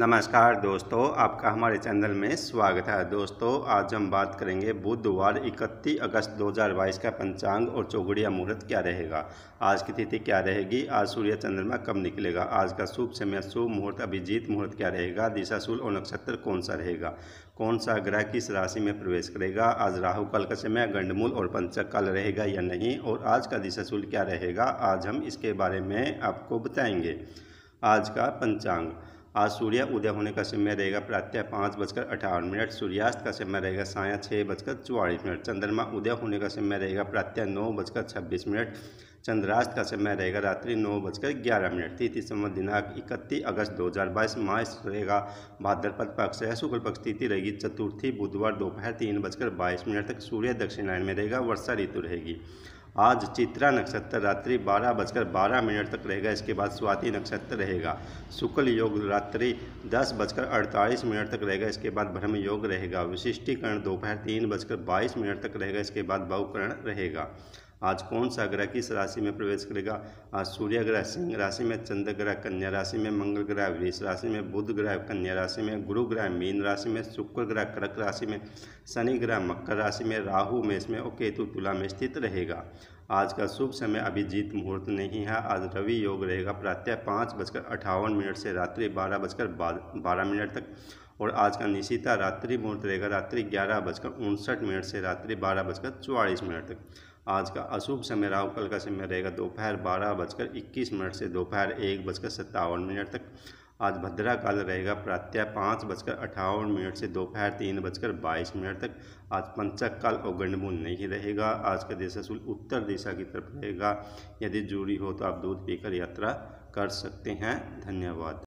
नमस्कार दोस्तों आपका हमारे चैनल में स्वागत है दोस्तों आज हम बात करेंगे बुधवार 31 अगस्त 2022 का पंचांग और चौगड़िया मुहूर्त क्या रहेगा आज की तिथि क्या रहेगी आज सूर्य चंद्रमा कब निकलेगा आज का शुभ समय शुभ मुहूर्त अभिजीत मुहूर्त क्या रहेगा दिशाशूल और नक्षत्र कौन सा रहेगा कौन सा ग्रह किस राशि में प्रवेश करेगा आज राहु काल का समय गंडमूल और पंचक काल रहेगा या नहीं और आज का दिशाशूल क्या रहेगा आज हम इसके बारे में आपको बताएंगे आज का पंचांग आज सूर्य उदय होने का समय रहेगा प्रातः पाँच बजकर अठावन मिनट सूर्यास्त का समय रहेगा साया छः बजकर चौवालीस मिनट चंद्रमा उदय होने का समय रहेगा प्रातः नौ बजकर छब्बीस मिनट चंद्रास्त का समय रहेगा रात्रि नौ बजकर ग्यारह मिनट तिथि समय दिनांक इकतीस अगस्त दो हज़ार बाईस मार्च रहेगा भाद्रपद पक्ष है शुक्ल पक्ष तिथि रहेगी चतुर्थी बुधवार दोपहर तीन बजकर बाईस मिनट तक सूर्य दक्षिणायन में रहेगा वर्षा ऋतु रहेगी आज चित्रा नक्षत्र रात्रि बारह बजकर बारह मिनट तक रहेगा इसके बाद स्वाति नक्षत्र रहेगा शुक्ल योग रात्रि दस बजकर अड़तालीस मिनट तक रहेगा इसके बाद भ्रम योग रहेगा विशिष्टीकरण दोपहर तीन बजकर बाईस मिनट तक रहेगा इसके बाद बहुकरण रहेगा आज कौन सा ग्रह किस राशि में प्रवेश करेगा आज सूर्य ग्रह सिंह राशि में चंद्र ग्रह कन्या राशि में मंगल ग्रह वृष राशि में बुध ग्रह कन्या राशि में गुरु ग्रह मीन राशि में शुक्र ग्रह कर्क राशि में शनि ग्रह मकर राशि में राहु मेष में और केतु तुला में स्थित रहेगा आज का शुभ समय अभिजीत मुहूर्त नहीं है आज रवि योग रहेगा प्रातः पाँच बजकर अठावन मिनट से रात्रि बारह बजकर बारह मिनट तक और आज का निशिता रात्रि मुहूर्त रहेगा रात्रि ग्यारह बजकर उनसठ मिनट से रात्रि बारह बजकर चौवालीस मिनट तक आज का अशुभ समय राहु कल का समय रहेगा दोपहर बारह बजकर इक्कीस मिनट से दोपहर एक बजकर सत्तावन मिनट तक आज भद्रा काल रहेगा प्रातः पाँच बजकर अठावन मिनट से दोपहर तीन बजकर बाईस मिनट तक आज पंचक काल और गंडमूल नहीं रहेगा आज का देशाशूल उत्तर दिशा की तरफ रहेगा यदि जरूरी हो तो आप दूध पीकर यात्रा कर सकते हैं धन्यवाद